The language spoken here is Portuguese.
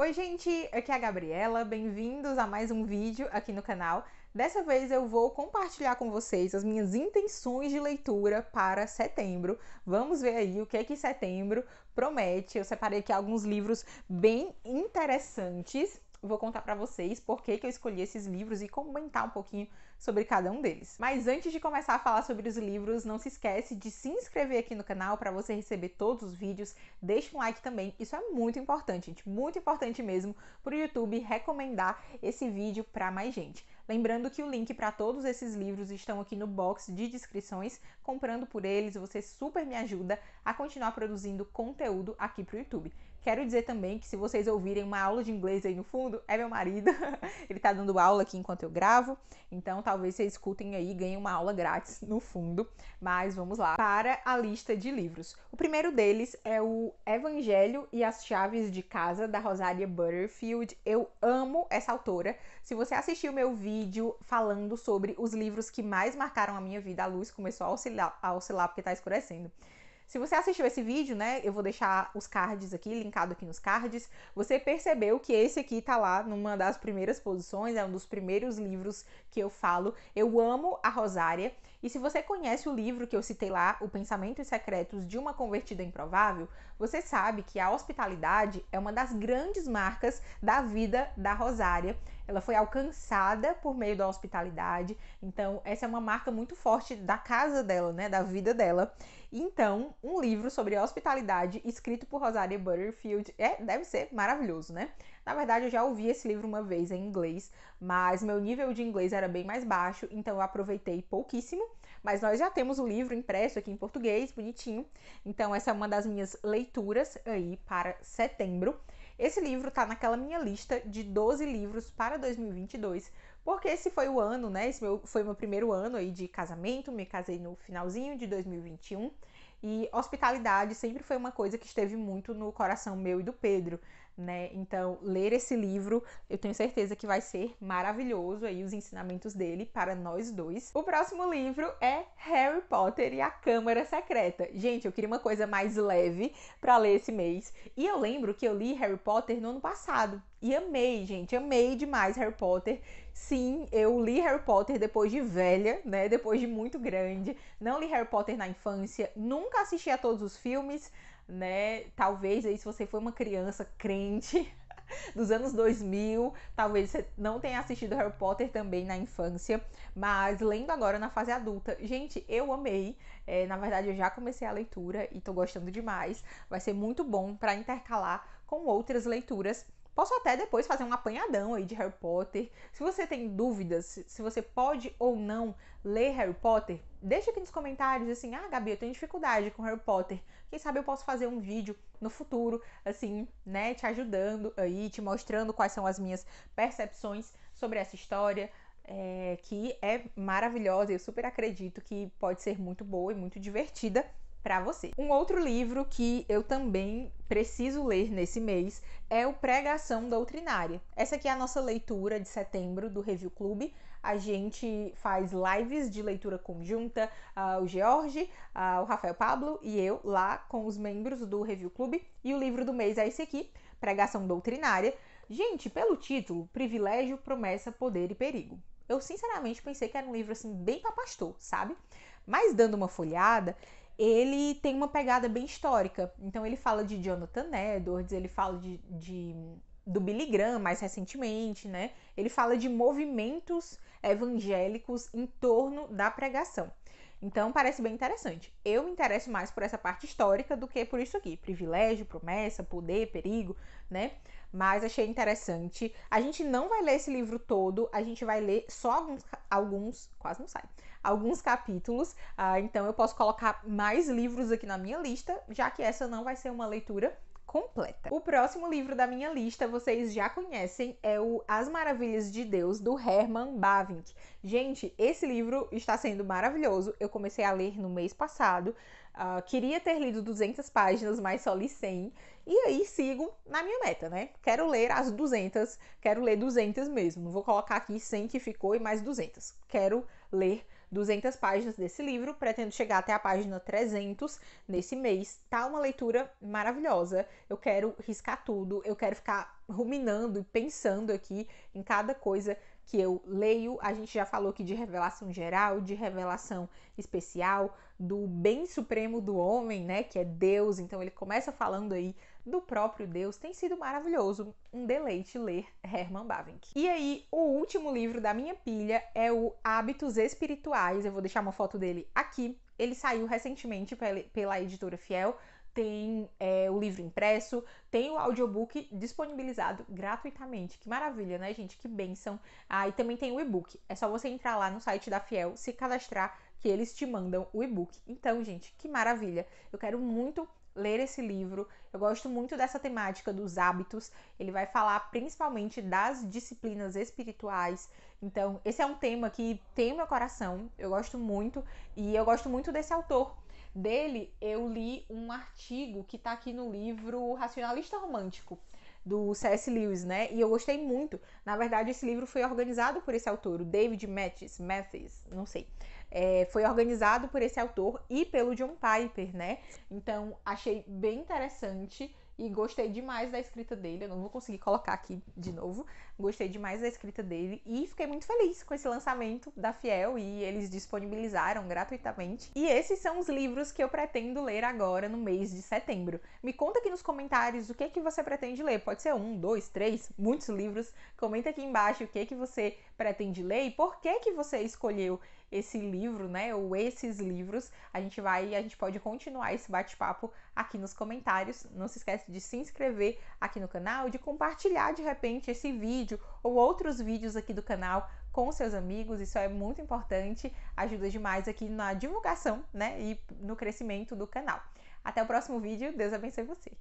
Oi, gente! Aqui é a Gabriela, bem-vindos a mais um vídeo aqui no canal. Dessa vez eu vou compartilhar com vocês as minhas intenções de leitura para setembro. Vamos ver aí o que é que setembro promete. Eu separei aqui alguns livros bem interessantes vou contar para vocês por que, que eu escolhi esses livros e comentar um pouquinho sobre cada um deles. Mas antes de começar a falar sobre os livros, não se esquece de se inscrever aqui no canal para você receber todos os vídeos. Deixe um like também, isso é muito importante, gente, muito importante mesmo para o YouTube recomendar esse vídeo para mais gente. Lembrando que o link para todos esses livros estão aqui no box de descrições. Comprando por eles, você super me ajuda a continuar produzindo conteúdo aqui para o YouTube. Quero dizer também que se vocês ouvirem uma aula de inglês aí no fundo, é meu marido. Ele tá dando aula aqui enquanto eu gravo. Então talvez vocês escutem aí e ganhem uma aula grátis no fundo. Mas vamos lá para a lista de livros. O primeiro deles é o Evangelho e as Chaves de Casa, da Rosaria Butterfield. Eu amo essa autora. Se você assistiu meu vídeo falando sobre os livros que mais marcaram a minha vida, a luz começou a oscilar, a oscilar porque tá escurecendo. Se você assistiu esse vídeo, né, eu vou deixar os cards aqui, linkado aqui nos cards, você percebeu que esse aqui tá lá numa das primeiras posições, é um dos primeiros livros que eu falo. Eu amo a Rosária. E se você conhece o livro que eu citei lá, O Pensamento e Secretos de uma Convertida Improvável, você sabe que a hospitalidade é uma das grandes marcas da vida da Rosária. Ela foi alcançada por meio da hospitalidade, então essa é uma marca muito forte da casa dela, né, da vida dela. Então, um livro sobre hospitalidade escrito por Rosaria Butterfield é, deve ser maravilhoso, né? Na verdade, eu já ouvi esse livro uma vez em inglês, mas meu nível de inglês era bem mais baixo, então eu aproveitei pouquíssimo. Mas nós já temos o livro impresso aqui em português, bonitinho. Então, essa é uma das minhas leituras aí para setembro. Esse livro tá naquela minha lista de 12 livros para 2022 porque esse foi o ano, né? Esse meu, foi meu primeiro ano aí de casamento, me casei no finalzinho de 2021. E hospitalidade sempre foi uma coisa que esteve muito no coração meu e do Pedro né? Então, ler esse livro, eu tenho certeza que vai ser maravilhoso aí os ensinamentos dele para nós dois. O próximo livro é Harry Potter e a Câmara Secreta. Gente, eu queria uma coisa mais leve para ler esse mês, e eu lembro que eu li Harry Potter no ano passado. E amei, gente, amei demais Harry Potter. Sim, eu li Harry Potter depois de velha, né? Depois de muito grande. Não li Harry Potter na infância, nunca assisti a todos os filmes, né? Talvez aí se você foi uma criança crente dos anos 2000, talvez você não tenha assistido Harry Potter também na infância, mas lendo agora na fase adulta, gente, eu amei. É, na verdade, eu já comecei a leitura e tô gostando demais. Vai ser muito bom para intercalar com outras leituras Posso até depois fazer um apanhadão aí de Harry Potter. Se você tem dúvidas se você pode ou não ler Harry Potter, deixa aqui nos comentários assim: "Ah, Gabi, eu tenho dificuldade com Harry Potter. Quem sabe eu posso fazer um vídeo no futuro assim, né, te ajudando aí, te mostrando quais são as minhas percepções sobre essa história". É, que é maravilhosa, eu super acredito que pode ser muito boa e muito divertida para você. Um outro livro que eu também preciso ler nesse mês é o Pregação Doutrinária. Essa aqui é a nossa leitura de setembro do Review Clube. A gente faz lives de leitura conjunta, uh, o George, uh, o Rafael Pablo e eu lá com os membros do Review Clube. E o livro do mês é esse aqui, Pregação Doutrinária. Gente, pelo título, Privilégio, Promessa, Poder e Perigo. Eu sinceramente pensei que era um livro assim bem pra pastor, sabe? Mas dando uma folhada, ele tem uma pegada bem histórica. Então ele fala de Jonathan Edwards, ele fala de, de do Billy Graham mais recentemente, né? Ele fala de movimentos evangélicos em torno da pregação. Então parece bem interessante. Eu me interesso mais por essa parte histórica do que por isso aqui: privilégio, promessa, poder, perigo, né? Mas achei interessante. A gente não vai ler esse livro todo, a gente vai ler só alguns, alguns quase não sai, alguns capítulos. Ah, então eu posso colocar mais livros aqui na minha lista, já que essa não vai ser uma leitura completa. O próximo livro da minha lista, vocês já conhecem, é o As Maravilhas de Deus, do Herman Bavinck. Gente, esse livro está sendo maravilhoso. Eu comecei a ler no mês passado. Uh, queria ter lido 200 páginas, mas só li 100. E aí sigo na minha meta, né? Quero ler as 200, quero ler 200 mesmo. Vou colocar aqui 100 que ficou e mais 200. Quero ler 200 páginas desse livro, pretendo chegar até a página 300 nesse mês. Tá uma leitura maravilhosa. Eu quero riscar tudo, eu quero ficar ruminando e pensando aqui em cada coisa que eu leio, a gente já falou aqui de revelação geral, de revelação especial, do bem supremo do homem, né, que é Deus. Então ele começa falando aí do próprio Deus. Tem sido maravilhoso, um deleite ler Herman Bavinck. E aí, o último livro da minha pilha é o Hábitos Espirituais. Eu vou deixar uma foto dele aqui. Ele saiu recentemente pela editora Fiel, tem é, o livro impresso, tem o audiobook disponibilizado gratuitamente. Que maravilha, né, gente? Que bênção! Ah, e também tem o e-book. É só você entrar lá no site da Fiel, se cadastrar, que eles te mandam o e-book. Então, gente, que maravilha. Eu quero muito ler esse livro. Eu gosto muito dessa temática dos hábitos. Ele vai falar principalmente das disciplinas espirituais. Então, esse é um tema que tem meu coração. Eu gosto muito e eu gosto muito desse autor. Dele, eu li um artigo que está aqui no livro Racionalista Romântico do C.S. Lewis, né? E eu gostei muito. Na verdade, esse livro foi organizado por esse autor, o David Mathis, Mathis, não sei. É, foi organizado por esse autor e pelo John Piper, né? Então, achei bem interessante e gostei demais da escrita dele. Eu não vou conseguir colocar aqui de novo, Gostei demais da escrita dele e fiquei muito feliz com esse lançamento da Fiel e eles disponibilizaram gratuitamente. E esses são os livros que eu pretendo ler agora no mês de setembro. Me conta aqui nos comentários o que é que você pretende ler. Pode ser um, dois, três, muitos livros. Comenta aqui embaixo o que é que você pretende ler e por que é que você escolheu esse livro, né, ou esses livros. A gente vai, a gente pode continuar esse bate-papo aqui nos comentários. Não se esquece de se inscrever aqui no canal, de compartilhar de repente esse vídeo vídeo ou outros vídeos aqui do canal com seus amigos, isso é muito importante, ajuda demais aqui na divulgação, né, e no crescimento do canal. Até o próximo vídeo, Deus abençoe você.